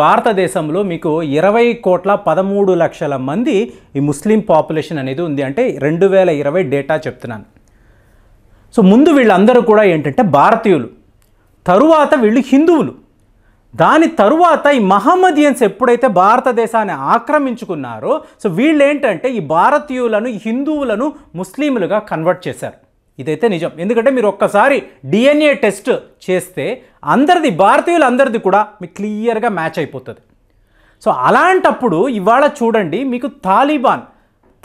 భారతదేశంలో మీకు ఇరవై కోట్ల పదమూడు లక్షల మంది ఈ ముస్లిం పాపులేషన్ అనేది ఉంది అంటే రెండు వేల ఇరవై డేటా చెప్తున్నాను సో ముందు వీళ్ళందరూ కూడా ఏంటంటే భారతీయులు తరువాత వీళ్ళు హిందువులు దాని తరువాత ఈ మహమ్మదియన్స్ ఎప్పుడైతే భారతదేశాన్ని ఆక్రమించుకున్నారో సో వీళ్ళు ఏంటంటే ఈ భారతీయులను హిందువులను ముస్లింలుగా కన్వర్ట్ చేశారు ఇదైతే నిజం ఎందుకంటే మీరు ఒక్కసారి డిఎన్ఏ టెస్ట్ చేస్తే అందరిది భారతీయులందరిది కూడా మీకు క్లియర్గా మ్యాచ్ అయిపోతుంది సో అలాంటప్పుడు ఇవాళ చూడండి మీకు తాలిబాన్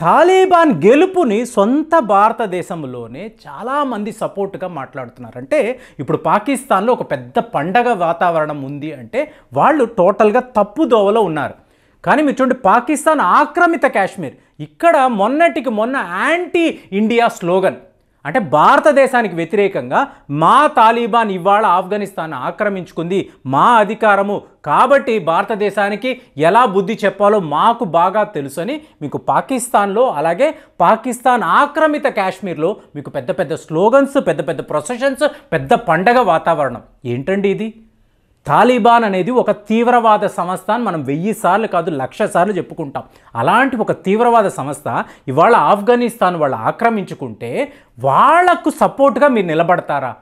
తాలిబాన్ గెలుపుని సొంత భారతదేశంలోనే చాలామంది సపోర్ట్గా మాట్లాడుతున్నారు అంటే ఇప్పుడు పాకిస్తాన్లో ఒక పెద్ద పండగ వాతావరణం ఉంది అంటే వాళ్ళు టోటల్గా తప్పు దోవలో ఉన్నారు కానీ మీరు చూడండి పాకిస్తాన్ ఆక్రమిత కాశ్మీర్ ఇక్కడ మొన్నటికి మొన్న యాంటీ ఇండియా స్లోగన్ అంటే భారతదేశానికి వ్యతిరేకంగా మా తాలిబాన్ ఇవాళ ఆఫ్ఘనిస్తాన్ ఆక్రమించుకుంది మా అధికారము కాబట్టి భారతదేశానికి ఎలా బుద్ధి చెప్పాలో మాకు బాగా తెలుసు అని మీకు పాకిస్తాన్లో అలాగే పాకిస్తాన్ ఆక్రమిత కాశ్మీర్లో మీకు పెద్ద పెద్ద స్లోగన్స్ పెద్ద పెద్ద ప్రొసెషన్స్ పెద్ద పండగ వాతావరణం ఏంటండి ఇది తాలిబాన్ అనేది ఒక తీవ్రవాద సంస్థ అని మనం వెయ్యి సార్లు కాదు లక్ష సార్లు చెప్పుకుంటాం అలాంటి ఒక తీవ్రవాద సంస్థ ఇవాళ ఆఫ్ఘనిస్తాన్ వాళ్ళు ఆక్రమించుకుంటే వాళ్లకు సపోర్ట్గా మీరు నిలబడతారా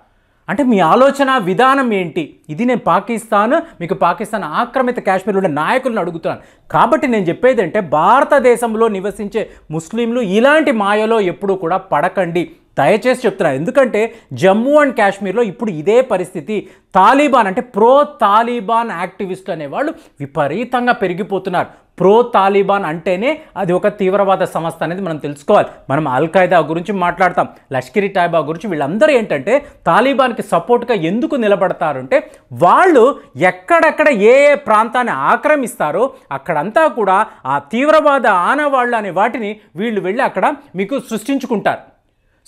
అంటే మీ ఆలోచన విధానం ఏంటి ఇది నేను పాకిస్తాన్ మీకు పాకిస్తాన్ ఆక్రమిత కాశ్మీర్లో ఉండే నాయకులను అడుగుతున్నాను కాబట్టి నేను చెప్పేది అంటే భారతదేశంలో నివసించే ముస్లింలు ఇలాంటి మాయలో ఎప్పుడూ కూడా పడకండి దయచేసి చెప్తున్నారు ఎందుకంటే జమ్మూ అండ్ కాశ్మీర్లో ఇప్పుడు ఇదే పరిస్థితి తాలిబాన్ అంటే ప్రో తాలిబాన్ యాక్టివిస్ట్ అనేవాళ్ళు విపరీతంగా పెరిగిపోతున్నారు ప్రో తాలిబాన్ అంటేనే అది ఒక తీవ్రవాద సంస్థ అనేది మనం తెలుసుకోవాలి మనం ఖైదా గురించి మాట్లాడతాం లష్కరీ టాయిబా గురించి వీళ్ళందరూ ఏంటంటే తాలిబాన్కి సపోర్ట్గా ఎందుకు నిలబడతారంటే వాళ్ళు ఎక్కడెక్కడ ఏ ఏ ప్రాంతాన్ని ఆక్రమిస్తారో అక్కడంతా కూడా ఆ తీవ్రవాద ఆనవాళ్ళు అనే వాటిని వీళ్ళు వెళ్ళి అక్కడ మీకు సృష్టించుకుంటారు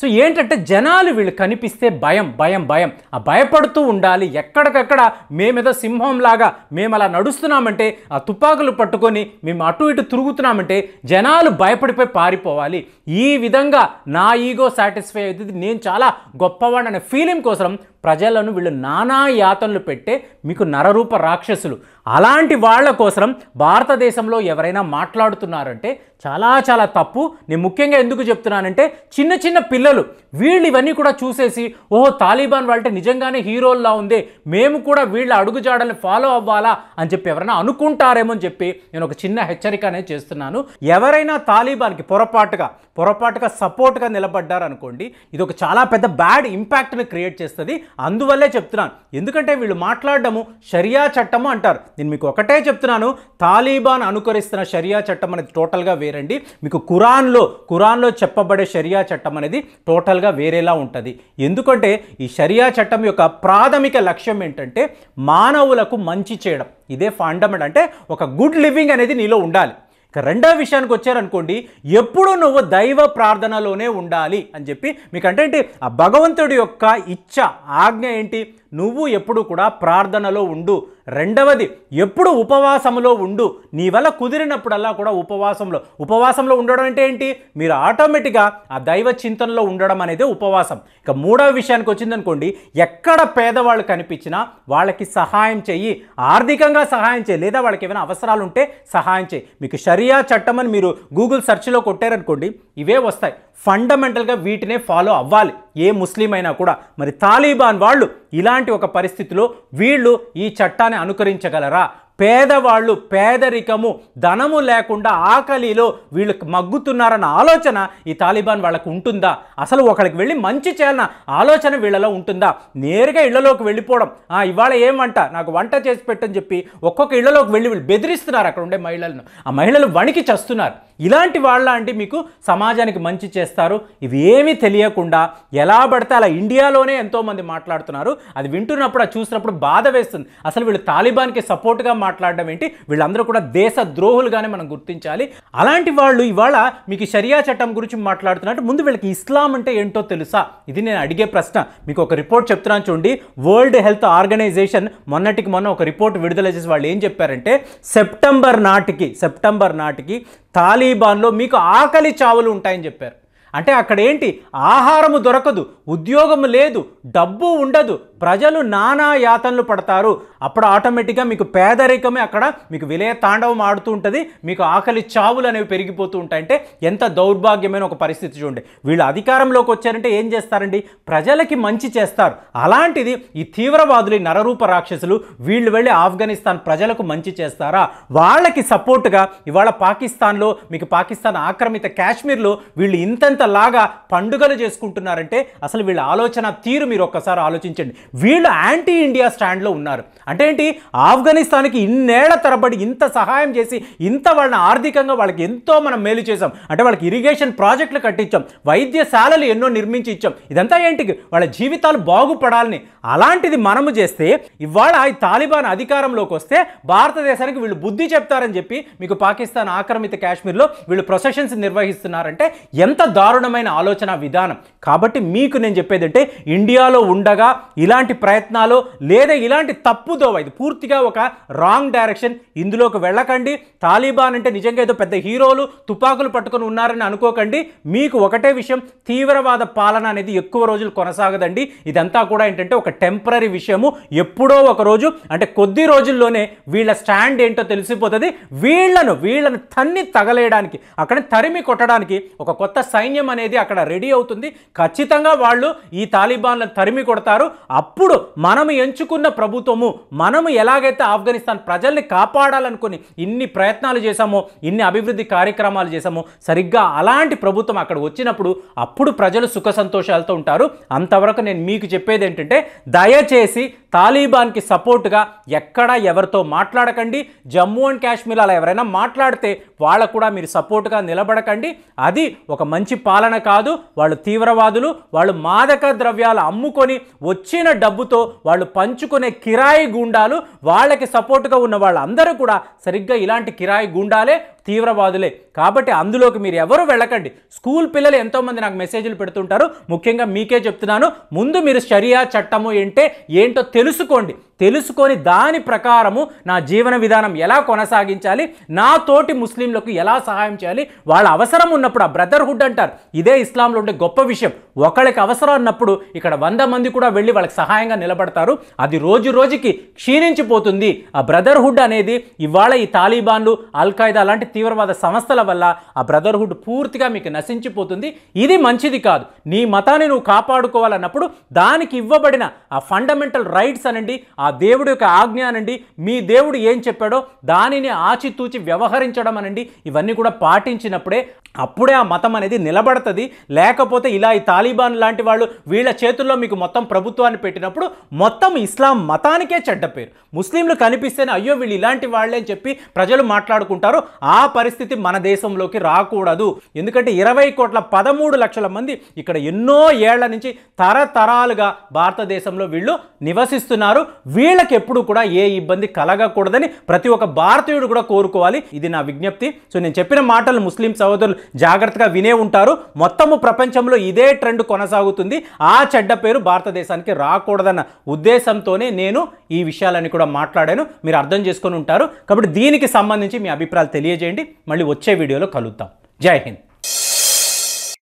సో ఏంటంటే జనాలు వీళ్ళు కనిపిస్తే భయం భయం భయం ఆ భయపడుతూ ఉండాలి ఎక్కడికక్కడ మేమేదో సింహంలాగా మేము అలా నడుస్తున్నామంటే ఆ తుపాకులు పట్టుకొని మేము అటు ఇటు తిరుగుతున్నామంటే జనాలు భయపడిపోయి పారిపోవాలి ఈ విధంగా నా ఈగో సాటిస్ఫై అవుతుంది నేను చాలా గొప్పవాడు అనే ఫీలింగ్ కోసం ప్రజలను వీళ్ళు నానా యాతనలు పెట్టే మీకు నరరూప రాక్షసులు అలాంటి వాళ్ళ కోసం భారతదేశంలో ఎవరైనా మాట్లాడుతున్నారంటే చాలా చాలా తప్పు నేను ముఖ్యంగా ఎందుకు చెప్తున్నానంటే చిన్న చిన్న పిల్లలు వీళ్ళు ఇవన్నీ కూడా చూసేసి ఓహో తాలిబాన్ వాళ్ళంటే నిజంగానే హీరోల్లా ఉంది మేము కూడా వీళ్ళ అడుగుజాడల్ని ఫాలో అవ్వాలా అని చెప్పి ఎవరైనా అనుకుంటారేమో అని చెప్పి నేను ఒక చిన్న హెచ్చరిక అనేది చేస్తున్నాను ఎవరైనా తాలిబాన్కి పొరపాటుగా పొరపాటుగా సపోర్ట్గా నిలబడ్డారనుకోండి ఇది ఒక చాలా పెద్ద బ్యాడ్ ఇంపాక్ట్ని క్రియేట్ చేస్తుంది అందువల్లే చెప్తున్నాను ఎందుకంటే వీళ్ళు మాట్లాడడము షరియా చట్టము అంటారు నేను మీకు ఒకటే చెప్తున్నాను తాలిబాన్ అనుకరిస్తున్న షరియా చట్టం అనేది టోటల్గా వేరండి మీకు కురాన్లో కురాన్లో చెప్పబడే షరియా చట్టం అనేది టోటల్గా వేరేలా ఉంటుంది ఎందుకంటే ఈ షరియా చట్టం యొక్క ప్రాథమిక లక్ష్యం ఏంటంటే మానవులకు మంచి చేయడం ఇదే ఫండమెంట్ అంటే ఒక గుడ్ లివింగ్ అనేది నీలో ఉండాలి ఇక రెండో విషయానికి వచ్చారనుకోండి ఎప్పుడు నువ్వు దైవ ప్రార్థనలోనే ఉండాలి అని చెప్పి మీకు అంటే ఆ భగవంతుడి యొక్క ఇచ్చ ఆజ్ఞ ఏంటి నువ్వు ఎప్పుడు కూడా ప్రార్థనలో ఉండు రెండవది ఎప్పుడు ఉపవాసములో ఉండు నీ వల్ల కుదిరినప్పుడల్లా కూడా ఉపవాసంలో ఉపవాసంలో ఉండడం అంటే ఏంటి మీరు ఆటోమేటిక్గా ఆ దైవ చింతనలో ఉండడం అనేది ఉపవాసం ఇక మూడవ విషయానికి వచ్చిందనుకోండి ఎక్కడ పేదవాళ్ళు కనిపించినా వాళ్ళకి సహాయం చెయ్యి ఆర్థికంగా సహాయం చేయి లేదా వాళ్ళకి ఏమైనా అవసరాలు ఉంటే సహాయం చేయి మీకు షరియా చట్టం అని మీరు గూగుల్ సెర్చ్లో కొట్టారనుకోండి ఇవే వస్తాయి ఫండమెంటల్గా వీటినే ఫాలో అవ్వాలి ఏ ముస్లిం అయినా కూడా మరి తాలిబాన్ వాళ్ళు ఇలాంటి ఒక పరిస్థితిలో వీళ్ళు ఈ చట్టాన్ని అనుకరించగలరా పేదవాళ్ళు పేదరికము ధనము లేకుండా ఆకలిలో వీళ్ళు మగ్గుతున్నారన్న ఆలోచన ఈ తాలిబాన్ వాళ్ళకు ఉంటుందా అసలు ఒకరికి వెళ్ళి మంచి చేయాలన్న ఆలోచన వీళ్ళలో ఉంటుందా నేరుగా ఇళ్లలోకి వెళ్ళిపోవడం ఇవాళ ఏం వంట నాకు వంట చేసి పెట్టని చెప్పి ఒక్కొక్క ఇళ్లలోకి వెళ్ళి వీళ్ళు బెదిరిస్తున్నారు అక్కడ ఉండే మహిళలను ఆ మహిళలు వణికి చస్తున్నారు ఇలాంటి వాళ్ళ అంటే మీకు సమాజానికి మంచి చేస్తారు ఇవేమీ తెలియకుండా ఎలా పడితే అలా ఇండియాలోనే ఎంతోమంది మాట్లాడుతున్నారు అది వింటున్నప్పుడు అది చూసినప్పుడు బాధ వేస్తుంది అసలు వీళ్ళు తాలిబాన్కి సపోర్ట్గా మాట్లాడడం ఏంటి వీళ్ళందరూ కూడా దేశ ద్రోహులుగానే మనం గుర్తించాలి అలాంటి వాళ్ళు ఇవాళ మీకు షరియా చట్టం గురించి మాట్లాడుతున్నట్టు ముందు వీళ్ళకి ఇస్లాం అంటే ఏంటో తెలుసా ఇది నేను అడిగే ప్రశ్న మీకు ఒక రిపోర్ట్ చెప్తున్నాను చూడండి వరల్డ్ హెల్త్ ఆర్గనైజేషన్ మొన్నటికి మొన్న ఒక రిపోర్ట్ విడుదల చేసి వాళ్ళు ఏం చెప్పారంటే సెప్టెంబర్ నాటికి సెప్టెంబర్ నాటికి తాలీబాన్లో మీకు ఆకలి చావులు ఉంటాయని చెప్పారు అంటే అక్కడ ఏంటి ఆహారము దొరకదు ఉద్యోగం లేదు డబ్బు ఉండదు ప్రజలు నానా యాతనలు పడతారు అప్పుడు ఆటోమేటిక్గా మీకు పేదరికమే అక్కడ మీకు విలయ తాండవం ఆడుతూ ఉంటుంది మీకు ఆకలి చావులు అనేవి పెరిగిపోతూ ఉంటాయి అంటే ఎంత దౌర్భాగ్యమైన ఒక పరిస్థితి చూడండి వీళ్ళు అధికారంలోకి వచ్చారంటే ఏం చేస్తారండి ప్రజలకి మంచి చేస్తారు అలాంటిది ఈ తీవ్రవాదులు నరరూప రాక్షసులు వీళ్ళు వెళ్ళి ఆఫ్ఘనిస్తాన్ ప్రజలకు మంచి చేస్తారా వాళ్ళకి సపోర్ట్గా ఇవాళ పాకిస్తాన్లో మీకు పాకిస్తాన్ ఆక్రమిత కాశ్మీర్లో వీళ్ళు ఇంత లాగా పండుగలు చేసుకుంటున్నారంటే అసలు వీళ్ళ ఆలోచన తీరు మీరు ఒక్కసారి ఆలోచించండి వీళ్ళు యాంటీ ఇండియా స్టాండ్లో ఉన్నారు అంటే ఏంటి ఆఫ్ఘనిస్తాన్కి ఇన్నేళ్ల తరబడి ఇంత సహాయం చేసి ఇంత వాళ్ళని ఆర్థికంగా వాళ్ళకి ఎంతో మనం మేలు చేసాం అంటే వాళ్ళకి ఇరిగేషన్ ప్రాజెక్టులు కట్టించాం వైద్యశాలలు ఎన్నో నిర్మించి ఇచ్చాం ఇదంతా ఏంటి వాళ్ళ జీవితాలు బాగుపడాలని అలాంటిది మనము చేస్తే ఇవాళ ఈ తాలిబాన్ అధికారంలోకి వస్తే భారతదేశానికి వీళ్ళు బుద్ధి చెప్తారని చెప్పి మీకు పాకిస్తాన్ ఆక్రమిత కాశ్మీర్లో వీళ్ళు ప్రొసెషన్స్ నిర్వహిస్తున్నారంటే ఎంత దా దారుణమైన ఆలోచన విధానం కాబట్టి మీకు నేను చెప్పేది అంటే ఇండియాలో ఉండగా ఇలాంటి ప్రయత్నాలు లేదా ఇలాంటి తప్పుదో ఇది పూర్తిగా ఒక రాంగ్ డైరెక్షన్ ఇందులోకి వెళ్ళకండి తాలిబాన్ అంటే నిజంగా ఏదో పెద్ద హీరోలు తుపాకులు పట్టుకొని ఉన్నారని అనుకోకండి మీకు ఒకటే విషయం తీవ్రవాద పాలన అనేది ఎక్కువ రోజులు కొనసాగదండి ఇదంతా కూడా ఏంటంటే ఒక టెంపరీ విషయము ఎప్పుడో ఒకరోజు అంటే కొద్ది రోజుల్లోనే వీళ్ళ స్టాండ్ ఏంటో తెలిసిపోతుంది వీళ్లను వీళ్ళను తన్ని తగలేయడానికి అక్కడ తరిమి కొట్టడానికి ఒక కొత్త సైన్యం సైన్యం అనేది అక్కడ రెడీ అవుతుంది ఖచ్చితంగా వాళ్ళు ఈ తాలిబాన్లను తరిమి కొడతారు అప్పుడు మనం ఎంచుకున్న ప్రభుత్వము మనము ఎలాగైతే ఆఫ్ఘనిస్తాన్ ప్రజల్ని కాపాడాలనుకుని ఇన్ని ప్రయత్నాలు చేశామో ఇన్ని అభివృద్ధి కార్యక్రమాలు చేశామో సరిగ్గా అలాంటి ప్రభుత్వం అక్కడ వచ్చినప్పుడు అప్పుడు ప్రజలు సుఖ సంతోషాలతో ఉంటారు అంతవరకు నేను మీకు చెప్పేది ఏంటంటే దయచేసి తాలిబాన్కి సపోర్ట్గా ఎక్కడ ఎవరితో మాట్లాడకండి జమ్మూ అండ్ కాశ్మీర్ అలా ఎవరైనా మాట్లాడితే వాళ్ళకు కూడా మీరు సపోర్ట్గా నిలబడకండి అది ఒక మంచి పాలన కాదు వాళ్ళు తీవ్రవాదులు వాళ్ళు మాదక ద్రవ్యాలు అమ్ముకొని వచ్చిన డబ్బుతో వాళ్ళు పంచుకునే కిరాయి గుండాలు వాళ్ళకి సపోర్టుగా ఉన్న వాళ్ళందరూ కూడా సరిగ్గా ఇలాంటి కిరాయి గుండాలే తీవ్రవాదులే కాబట్టి అందులోకి మీరు ఎవరు వెళ్ళకండి స్కూల్ పిల్లలు ఎంతోమంది నాకు మెసేజ్లు పెడుతుంటారు ముఖ్యంగా మీకే చెప్తున్నాను ముందు మీరు షరియా చట్టము ఏంటే ఏంటో తెలుసుకోండి తెలుసుకొని దాని ప్రకారము నా జీవన విధానం ఎలా కొనసాగించాలి నా తోటి ముస్లింలకు ఎలా సహాయం చేయాలి వాళ్ళ అవసరం ఉన్నప్పుడు ఆ బ్రదర్హుడ్ అంటారు ఇదే ఇస్లాంలో ఉండే గొప్ప విషయం ఒకళ్ళకి అవసరం అన్నప్పుడు ఇక్కడ వంద మంది కూడా వెళ్ళి వాళ్ళకి సహాయంగా నిలబడతారు అది రోజు రోజుకి క్షీణించిపోతుంది ఆ బ్రదర్హుడ్ అనేది ఇవాళ ఈ తాలిబాన్లు అల్ఖాయిదా లాంటి తీవ్రవాద సంస్థల వల్ల ఆ బ్రదర్హుడ్ పూర్తిగా మీకు నశించిపోతుంది ఇది మంచిది కాదు నీ మతాన్ని నువ్వు కాపాడుకోవాలన్నప్పుడు దానికి ఇవ్వబడిన ఆ ఫండమెంటల్ రైట్స్ అనండి ఆ దేవుడి యొక్క ఆజ్ఞ అనండి మీ దేవుడు ఏం చెప్పాడో దానిని ఆచితూచి వ్యవహరించడం అనండి ఇవన్నీ కూడా పాటించినప్పుడే అప్పుడే ఆ మతం అనేది నిలబడుతుంది లేకపోతే ఇలా ఈ తాలిబాన్ లాంటి వాళ్ళు వీళ్ళ చేతుల్లో మీకు మొత్తం ప్రభుత్వాన్ని పెట్టినప్పుడు మొత్తం ఇస్లాం మతానికే చెడ్డ పేరు ముస్లింలు కనిపిస్తేనే అయ్యో వీళ్ళు ఇలాంటి వాళ్ళే అని చెప్పి ప్రజలు మాట్లాడుకుంటారు ఆ పరిస్థితి మన దేశంలోకి రాకూడదు ఎందుకంటే ఇరవై కోట్ల పదమూడు లక్షల మంది ఇక్కడ ఎన్నో ఏళ్ల నుంచి తరతరాలుగా భారతదేశంలో వీళ్ళు నివసిస్తున్నారు వీళ్ళకి ఎప్పుడు కూడా ఏ ఇబ్బంది కలగకూడదని ప్రతి ఒక్క భారతీయుడు కూడా కోరుకోవాలి ఇది నా విజ్ఞప్తి సో నేను చెప్పిన మాటలు ముస్లిం సహోదరులు జాగ్రత్తగా వినే ఉంటారు మొత్తము ప్రపంచంలో ఇదే ట్రెండ్ కొనసాగుతుంది ఆ చెడ్డ పేరు భారతదేశానికి రాకూడదన్న ఉద్దేశంతోనే నేను ఈ విషయాలని కూడా మాట్లాడాను మీరు అర్థం చేసుకొని ఉంటారు కాబట్టి దీనికి సంబంధించి మీ అభిప్రాయాలు తెలియజేయండి మళ్ళీ వచ్చే వీడియోలో కలుద్దాం జై హింద్